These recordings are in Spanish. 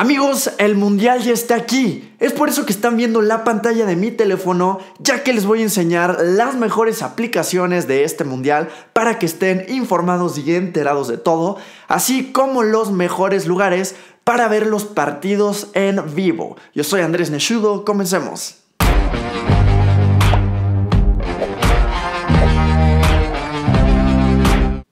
Amigos, el mundial ya está aquí. Es por eso que están viendo la pantalla de mi teléfono, ya que les voy a enseñar las mejores aplicaciones de este mundial para que estén informados y enterados de todo, así como los mejores lugares para ver los partidos en vivo. Yo soy Andrés Nechudo, comencemos.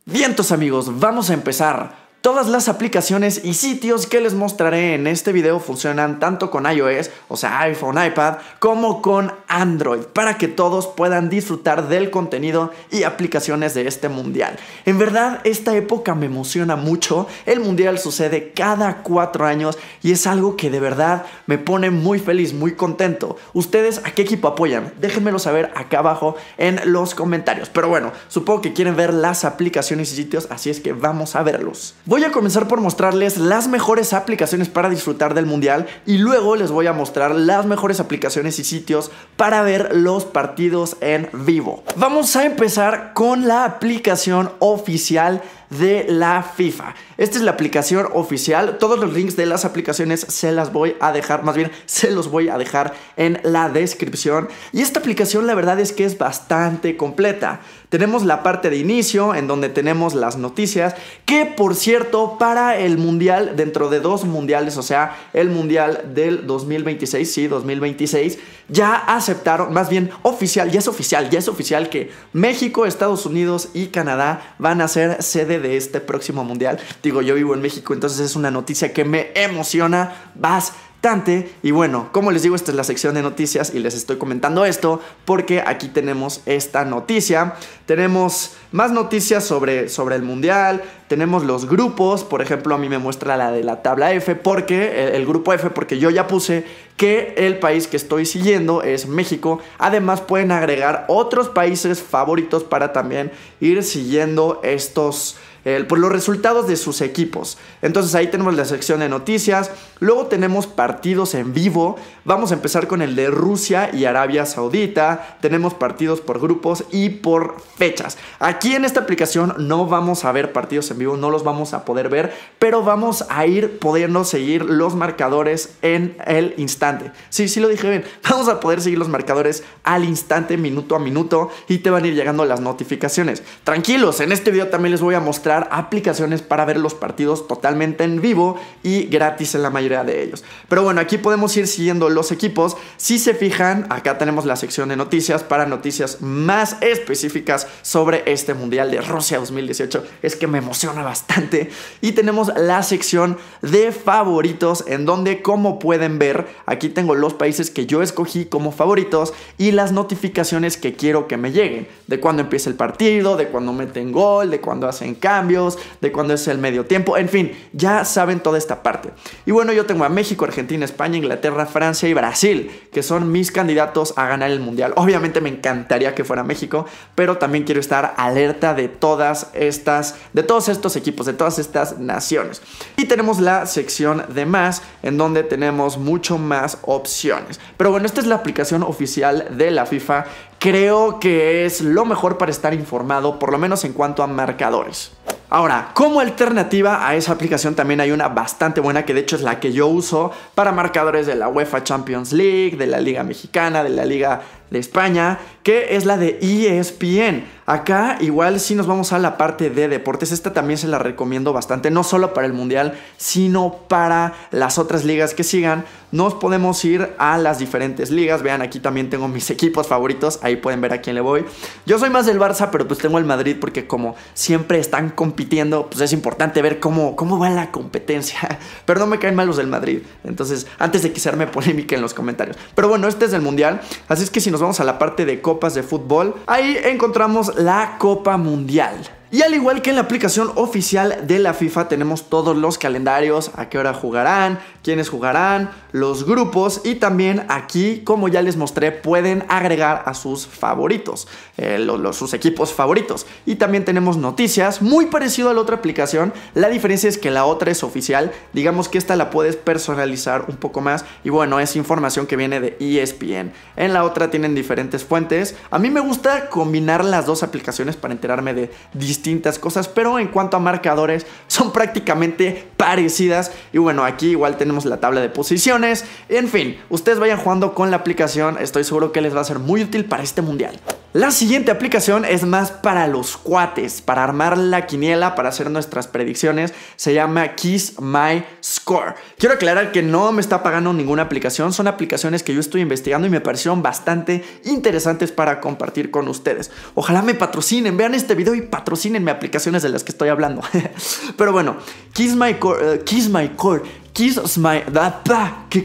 Vientos amigos, vamos a empezar. Todas las aplicaciones y sitios que les mostraré en este video funcionan tanto con iOS, o sea iPhone, iPad, como con Android, para que todos puedan disfrutar del contenido y aplicaciones de este mundial. En verdad, esta época me emociona mucho, el mundial sucede cada cuatro años y es algo que de verdad me pone muy feliz, muy contento. ¿Ustedes a qué equipo apoyan? Déjenmelo saber acá abajo en los comentarios. Pero bueno, supongo que quieren ver las aplicaciones y sitios, así es que vamos a verlos. Voy a comenzar por mostrarles las mejores aplicaciones para disfrutar del mundial y luego les voy a mostrar las mejores aplicaciones y sitios para ver los partidos en vivo. Vamos a empezar con la aplicación oficial de la FIFA. Esta es la aplicación oficial. Todos los links de las aplicaciones se las voy a dejar, más bien se los voy a dejar en la descripción. Y esta aplicación la verdad es que es bastante completa. Tenemos la parte de inicio en donde tenemos las noticias, que por cierto, para el mundial, dentro de dos mundiales, o sea, el mundial del 2026, sí, 2026, ya aceptaron, más bien oficial, ya es oficial, ya es oficial que México, Estados Unidos y Canadá van a ser sede de este próximo mundial. Digo, yo vivo en México, entonces es una noticia que me emociona bastante. Y bueno, como les digo, esta es la sección de noticias y les estoy comentando esto porque aquí tenemos esta noticia. Tenemos más noticias sobre, sobre el mundial, tenemos los grupos, por ejemplo, a mí me muestra la de la tabla F, porque el, grupo F, porque yo ya puse que el país que estoy siguiendo es México. Además pueden agregar otros países favoritos para también ir siguiendo estos, por pues, los resultados de sus equipos. Entonces ahí tenemos la sección de noticias. Luego tenemos partidos en vivo. Vamos a empezar con el de Rusia y Arabia Saudita. Tenemos partidos por grupos y por fechas. Aquí en esta aplicación no vamos a ver partidos en vivo, no los vamos a poder ver, pero vamos a ir pudiendo seguir los marcadores en el instante. Sí, sí lo dije bien, vamos a poder seguir los marcadores al instante, minuto a minuto, y te van a ir llegando las notificaciones. Tranquilos, en este video también les voy a mostrar aplicaciones para ver los partidos totalmente en vivo y gratis en la mayoría de ellos. Pero bueno, aquí podemos ir siguiendo los equipos. Si se fijan, acá tenemos la sección de noticias para noticias más específicas sobre este Mundial de Rusia 2018. Es que me emociona bastante. Y tenemos la sección de favoritos en donde, como pueden ver, aquí tengo los países que yo escogí como favoritos y las notificaciones que quiero que me lleguen. De cuando empieza el partido, de cuando meten gol, de cuando hacen cambios, de cuando es el medio tiempo, en fin, ya saben toda esta parte. Y bueno, yo tengo a México, Argentina, España, Inglaterra, Francia y Brasil, que son mis candidatos a ganar el mundial. Obviamente me encantaría que fuera México, pero también quiero estar alerta de todas estas, de todos estos equipos, de todas estas naciones. Y tenemos la sección de más, en donde tenemos mucho más opciones. Pero bueno, esta es la aplicación oficial de la FIFA. Creo que es lo mejor para estar informado, por lo menos en cuanto a marcadores. Ahora, como alternativa a esa aplicación también hay una bastante buena que de hecho es la que yo uso para marcadores de la UEFA Champions League, de la Liga Mexicana, de la Liga de España, que es la de ESPN. Acá igual si nos vamos a la parte de deportes. Esta también se la recomiendo bastante, no solo para el Mundial, sino para las otras ligas que sigan. Nos podemos ir a las diferentes ligas. Vean, aquí también tengo mis equipos favoritos. Ahí pueden ver a quién le voy. Yo soy más del Barça, pero pues tengo el Madrid porque como siempre están compitiendo, pues es importante ver cómo, cómo va la competencia. Pero no me caen mal los del Madrid. Entonces, antes de que se arme polémica en los comentarios. Pero bueno, este es el Mundial. Así es que si nos vamos a la parte de copas de fútbol, ahí encontramos la Copa Mundial. Y al igual que en la aplicación oficial de la FIFA tenemos todos los calendarios, a qué hora jugarán, quiénes jugarán, los grupos y también aquí, como ya les mostré, pueden agregar a sus favoritos, eh, sus equipos favoritos. Y también tenemos noticias, muy parecido a la otra aplicación, la diferencia es que la otra es oficial, digamos que esta la puedes personalizar un poco más y bueno, es información que viene de ESPN. En la otra tienen diferentes fuentes, a mí me gusta combinar las dos aplicaciones para enterarme de distintas cosas, pero en cuanto a marcadores son prácticamente parecidas. Y bueno, aquí igual tenemos la tabla de posiciones. En fin, ustedes vayan jugando con la aplicación, estoy seguro que les va a ser muy útil para este mundial. La siguiente aplicación es más para los cuates, para armar la quiniela, para hacer nuestras predicciones. Se llama Kiss My Score. Quiero aclarar que no me está pagando ninguna aplicación, son aplicaciones que yo estoy investigando y me parecieron bastante interesantes para compartir con ustedes. Ojalá me patrocinen, vean este video y patrocinen mi aplicaciones de las que estoy hablando. Pero bueno, Kiss My Core, eh, Kiss My Core Kiss my.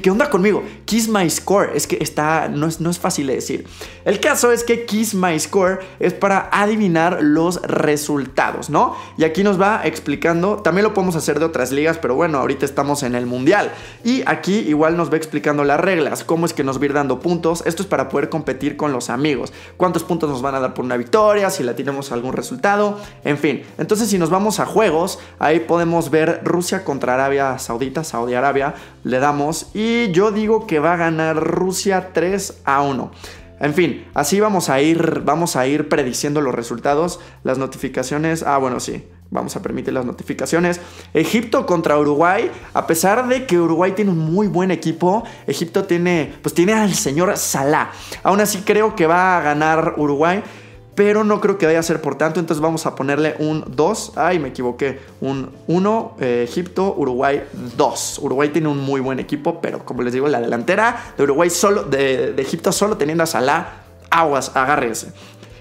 ¿qué, onda conmigo? Kiss my score. Es que está. No es, fácil de decir. El caso es que Kiss my score es para adivinar los resultados, ¿no? Y aquí nos va explicando. También lo podemos hacer de otras ligas, pero bueno, ahorita estamos en el mundial. Y aquí igual nos va explicando las reglas. Cómo es que nos va a ir dando puntos. Esto es para poder competir con los amigos. Cuántos puntos nos van a dar por una victoria. Si la tenemos algún resultado. En fin. Entonces, si nos vamos a juegos, ahí podemos ver Rusia contra Arabia Saudita de Arabia, le damos y yo digo que va a ganar Rusia 3 a 1. En fin, así vamos a ir, vamos a ir prediciendo los resultados, las notificaciones. Ah, bueno, sí, vamos a permitir las notificaciones. Egipto contra Uruguay, a pesar de que Uruguay tiene un muy buen equipo, Egipto tiene, pues tiene al señor Salah. Aún así creo que va a ganar Uruguay pero no creo que vaya a ser por tanto, entonces vamos a ponerle un 2, ay me equivoqué, un 1, eh, Egipto, Uruguay 2. Uruguay tiene un muy buen equipo, pero como les digo, la delantera de Uruguay solo, de, Egipto solo teniendo a Salah, aguas, agárrense.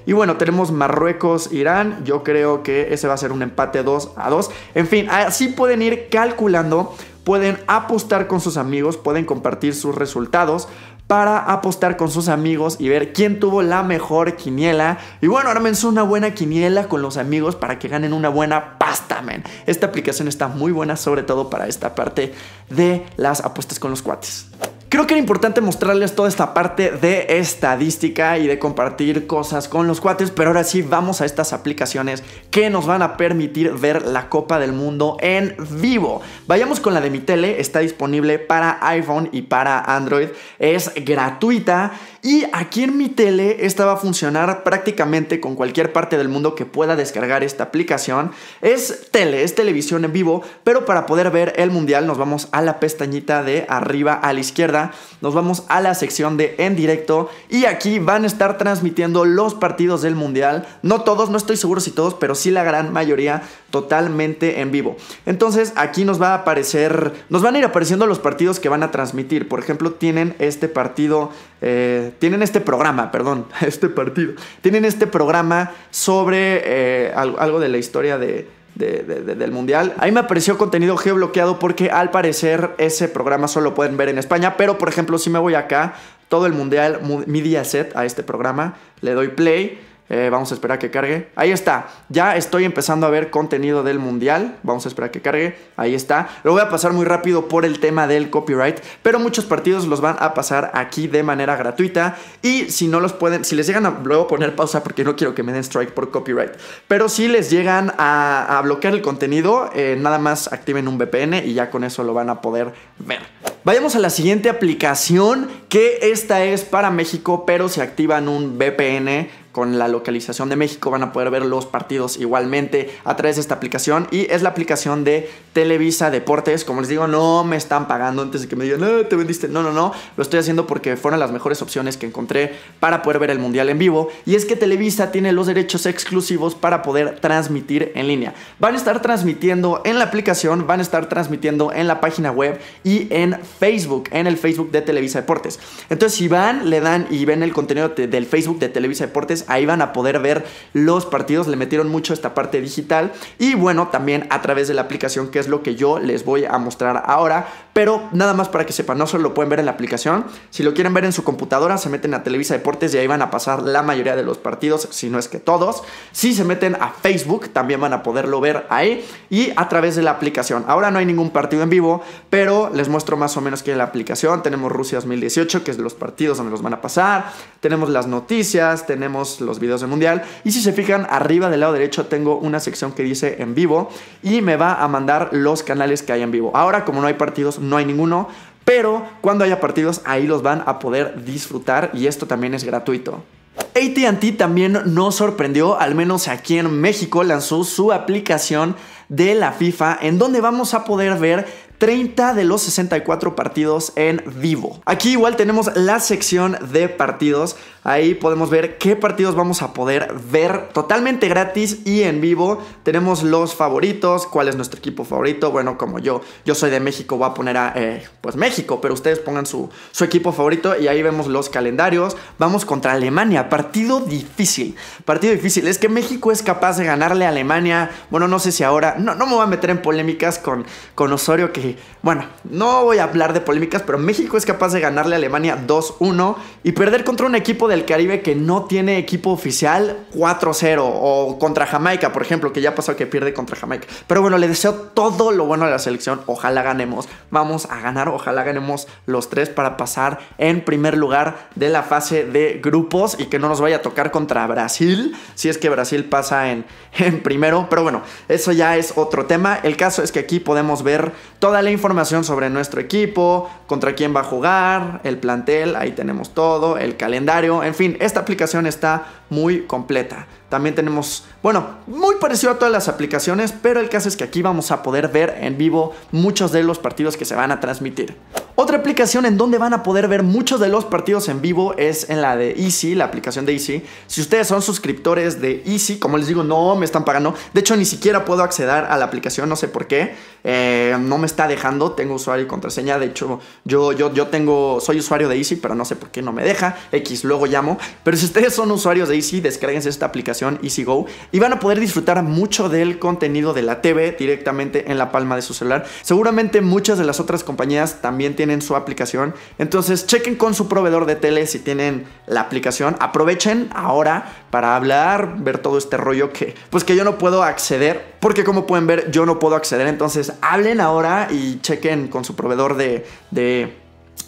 Y bueno, tenemos Marruecos, Irán. Yo creo que ese va a ser un empate 2 a 2. En fin, así pueden ir calculando pueden apostar con sus amigos, pueden compartir sus resultados para apostar con sus amigos y ver quién tuvo la mejor quiniela. Y bueno, ármense una buena quiniela con los amigos para que ganen una buena pasta, men. Esta aplicación está muy buena, sobre todo para esta parte de las apuestas con los cuates. Creo que era importante mostrarles toda esta parte de estadística y de compartir cosas con los cuates, pero ahora sí vamos a estas aplicaciones que nos van a permitir ver la Copa del Mundo en vivo. Vayamos con la de mi tele, está disponible para iPhone y para Android, es gratuita y aquí en mi tele esta va a funcionar prácticamente con cualquier parte del mundo que pueda descargar esta aplicación. Es tele, es televisión en vivo, pero para poder ver el mundial nos vamos a la pestañita de arriba a la izquierda, nos vamos a la sección de en directo y aquí van a estar transmitiendo los partidos del mundial. No todos, no estoy seguro si todos, pero sí la gran mayoría totalmente en vivo. Entonces aquí nos va a aparecer, nos van a ir apareciendo los partidos que van a transmitir. Por ejemplo, tienen este partido eh, tienen este programa, perdón, este partido, tienen este programa sobre eh, algo de la historia del mundial. Ahí me apareció contenido geobloqueado porque al parecer ese programa solo pueden ver en España, pero por ejemplo si me voy acá, todo el mundial, día set a este programa, le doy play eh, vamos a esperar a que cargue. Ahí está. Ya estoy empezando a ver contenido del mundial. Vamos a esperar a que cargue. Ahí está. Lo voy a pasar muy rápido por el tema del copyright. Pero muchos partidos los van a pasar aquí de manera gratuita. Y si no los pueden, si les llegan a luego poner pausa porque no quiero que me den strike por copyright. Pero si les llegan a, bloquear el contenido, eh, nada más activen un VPN y ya con eso lo van a poder ver. Vayamos a la siguiente aplicación que esta es para México, pero si activan un VPN con la localización de México van a poder ver los partidos igualmente a través de esta aplicación y es la aplicación de Televisa Deportes. Como les digo, no me están pagando antes de que me digan, no, ah, te vendiste. No, no, no, lo estoy haciendo porque fueron las mejores opciones que encontré para poder ver el Mundial en vivo y es que Televisa tiene los derechos exclusivos para poder transmitir en línea. Van a estar transmitiendo en la aplicación, van a estar transmitiendo en la página web y en Facebook, en el Facebook de Televisa Deportes. Entonces, si van, le dan y ven el contenido del Facebook de Televisa Deportes, ahí van a poder ver los partidos. Le metieron mucho esta parte digital. Y bueno, también a través de la aplicación, que es lo que yo les voy a mostrar ahora. Pero nada más para que sepan, no solo lo pueden ver en la aplicación. Si lo quieren ver en su computadora, se meten a Televisa Deportes y ahí van a pasar la mayoría de los partidos, si no es que todos. Si se meten a Facebook, también van a poderlo ver ahí y a través de la aplicación. Ahora no hay ningún partido en vivo, pero les muestro más o menos que en la aplicación tenemos Rusia 2018, que es de los partidos donde los van a pasar. Tenemos las noticias, tenemos los videos del mundial. Y si se fijan, arriba del lado derecho tengo una sección que dice en vivo y me va a mandar los canales que hay en vivo. Ahora, como no hay partidos, no hay ninguno. Pero cuando haya partidos, ahí los van a poder disfrutar y esto también es gratuito. ATT también nos sorprendió, al menos aquí en México, lanzó su aplicación de la FIFA en donde vamos a poder ver 30 de los 64 partidos en vivo. Aquí igual tenemos la sección de partidos. Ahí podemos ver qué partidos vamos a poder ver totalmente gratis y en vivo. Tenemos los favoritos, cuál es nuestro equipo favorito. Bueno, como yo, yo soy de México, voy a poner a eh, pues México, pero ustedes pongan su, su equipo favorito y ahí vemos los calendarios. Vamos contra Alemania, partido difícil. Partido difícil. Es que México es capaz de ganarle a Alemania. Bueno, no sé si ahora, no, me voy a meter en polémicas con, con Osorio, que, bueno, no voy a hablar de polémicas, pero México es capaz de ganarle a Alemania 2-1 y perder contra un equipo del Caribe que no tiene equipo oficial 4-0 o contra Jamaica, por ejemplo, que ya pasó que pierde contra Jamaica. Pero bueno, le deseo todo lo bueno a la selección, ojalá ganemos, vamos a ganar, ojalá ganemos los tres para pasar en primer lugar de la fase de grupos y que no nos vaya a tocar contra Brasil, si es que Brasil pasa en, en primero, pero bueno, eso ya es otro tema. El caso es que aquí podemos ver toda la información sobre nuestro equipo, contra quién va a jugar, el plantel, ahí tenemos todo, el calendario, en fin, esta aplicación está muy completa. También tenemos, bueno, muy parecido a todas las aplicaciones, pero el caso es que aquí vamos a poder ver en vivo muchos de los partidos que se van a transmitir. Otra aplicación en donde van a poder ver muchos de los partidos en vivo es en la de Easy, la aplicación de Easy. Si ustedes son suscriptores de Easy, como les digo, no me están pagando. De hecho, ni siquiera puedo acceder a la aplicación, no sé por qué. Eh, no me está dejando, tengo usuario y contraseña. De hecho, yo, yo, yo tengo, soy usuario de Easy, pero no sé por qué no me deja. X, luego llamo. Pero si ustedes son usuarios de Easy, descarguense esta aplicación Easy Go y van a poder disfrutar mucho del contenido de la TV directamente en la palma de su celular. Seguramente muchas de las otras compañías también tienen tienen su aplicación. Entonces chequen con su proveedor de tele si tienen la aplicación. Aprovechen ahora para hablar, ver todo este rollo que pues que yo no puedo acceder, porque como pueden ver yo no puedo acceder. Entonces hablen ahora y chequen con su proveedor de, de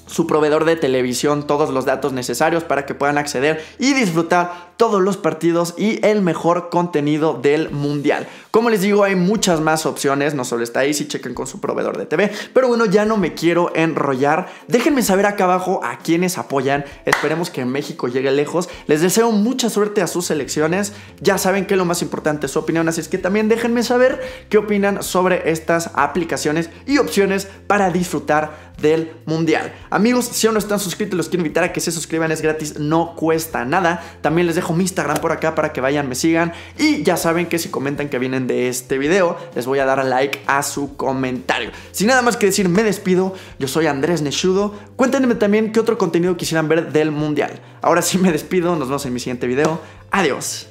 su proveedor de televisión todos los datos necesarios para que puedan acceder y disfrutar todos los partidos y el mejor contenido del mundial. Como les digo, hay muchas más opciones, no solo está ahí, si chequen con su proveedor de TV. Pero bueno, ya no me quiero enrollar. Déjenme saber acá abajo a quienes apoyan. Esperemos que México llegue lejos. Les deseo mucha suerte a sus selecciones. Ya saben que lo más importante es su opinión, así es que también déjenme saber qué opinan sobre estas aplicaciones y opciones para disfrutar del mundial. Amigos, si aún no están suscritos, los quiero invitar a que se suscriban, es gratis, no cuesta nada. También les dejo dejo mi Instagram por acá para que vayan, me sigan. Y ya saben que si comentan que vienen de este video, les voy a dar like a su comentario. Sin nada más que decir, me despido. Yo soy Andrés Nechudo. Cuéntenme también qué otro contenido quisieran ver del Mundial. Ahora sí me despido, nos vemos en mi siguiente video. Adiós.